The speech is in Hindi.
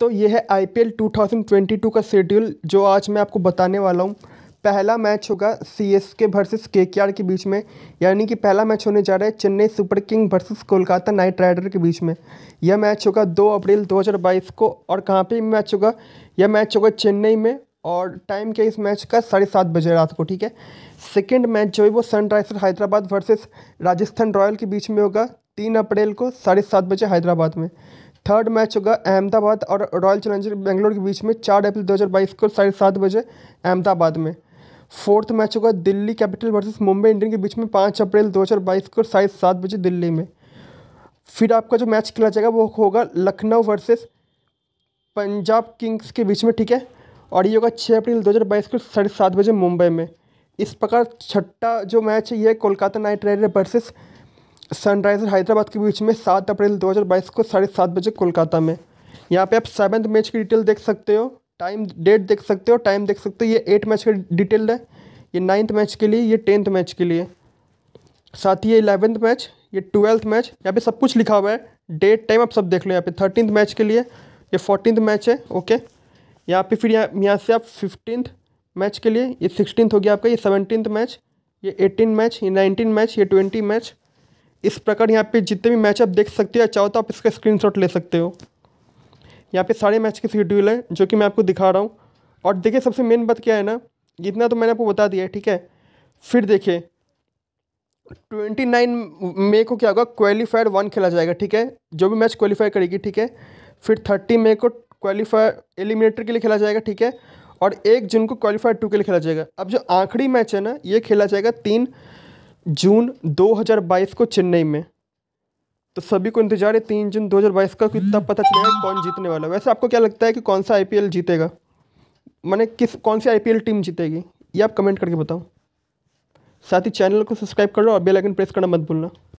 तो ये है आईपीएल 2022 का शेड्यूल जो आज मैं आपको बताने वाला हूँ पहला मैच होगा सी एस के वर्सेस के के आर के बीच में यानी कि पहला मैच होने जा रहा है Chennai super king versus Kolkata knight rider के बीच में यह मैच होगा 2 अप्रैल 2022 को और कहाँ पे मैच होगा यह मैच होगा चेन्नई में और टाइम क्या इस मैच का साढ़े सात बजे रात को ठीक है सेकेंड मैच जो है वो sunriser Hyderabad versus Rajasthan royal के बीच में होगा तीन अप्रैल को साढ़े सात बजे हैदराबाद में थर्ड मैच होगा अहमदाबाद और रॉयल चैलेंजर बेंगलोर के बीच में चार अप्रैल बाईस को साढ़े सात बजे अहमदाबाद में फोर्थ मैच होगा Delhi capital versus Mumbai Indian के बीच में पाँच अप्रैल बाईस को साढ़े सात बजे दिल्ली में फिर आपका जो मैच खेला जाएगा वो होगा लखनऊ वर्सेस पंजाब किंग्स के बीच में ठीक है और ये होगा छः अप्रैल बाईस को साढ़े सात बजे मुंबई में इस प्रकार छठा जो मैच है ये Kolkata knight rider versus sunriser Hyderabad के बीच में सात अप्रैल 2022 को साढ़े सात बजे कोलकाता में यहाँ पे आप सेवन्थ मैच की डिटेल देख सकते हो टाइम डेट देख सकते हो टाइम देख सकते हो ये एट मैच का डिटेल है ये नाइन्थ मैच के लिए ये टेंथ मैच के लिए साथ ही ये इलेवेंथ मैच ये ट्वेल्थ मैच यहाँ पे सब कुछ लिखा हुआ है डेट टाइम आप सब देख लो यहाँ पे थर्टीनथ मैच के लिए ये फोर्टीनथ मैच है ओके यहाँ पे फिर यहाँ यहाँ से आप फिफ्टीनथ मैच के लिए ये सिक्सटीनथ हो गया आपका ये सेवनटीन मैच ये एटीन मैच ये नाइनटीन मैच ये ट्वेंटी मैच इस प्रकार यहाँ पे जितने भी मैच आप देख सकते हो या चाहो तो आप इसका स्क्रीनशॉट ले सकते हो यहाँ पे सारे मैच के शेड्यूल हैं जो कि मैं आपको दिखा रहा हूँ और देखिए सबसे मेन बात क्या है ना इतना तो मैंने आपको बता दिया है ठीक है फिर देखिए ट्वेंटी नाइन मे को क्या होगा क्वालिफायर वन खेला जाएगा ठीक है जो भी मैच क्वालिफाई करेगी ठीक है फिर थर्टी मे को क्वालिफायर एलिमिनेटर के लिए खेला जाएगा ठीक है और एक जून को क्वालिफायर टू के लिए खेला जाएगा अब जो आखिरी मैच है ना ये खेला जाएगा तीन जून 2022 को चेन्नई में तो सभी को इंतजार है तीन जून 2022 का कि तब पता चलेगा कौन जीतने वाला वैसे आपको क्या लगता है कि कौन सा आईपीएल जीतेगा मैंने किस कौन सी आईपीएल टीम जीतेगी ये आप कमेंट करके बताओ साथ ही चैनल को सब्सक्राइब कर लो और बेल आइकन प्रेस करना मत भूलना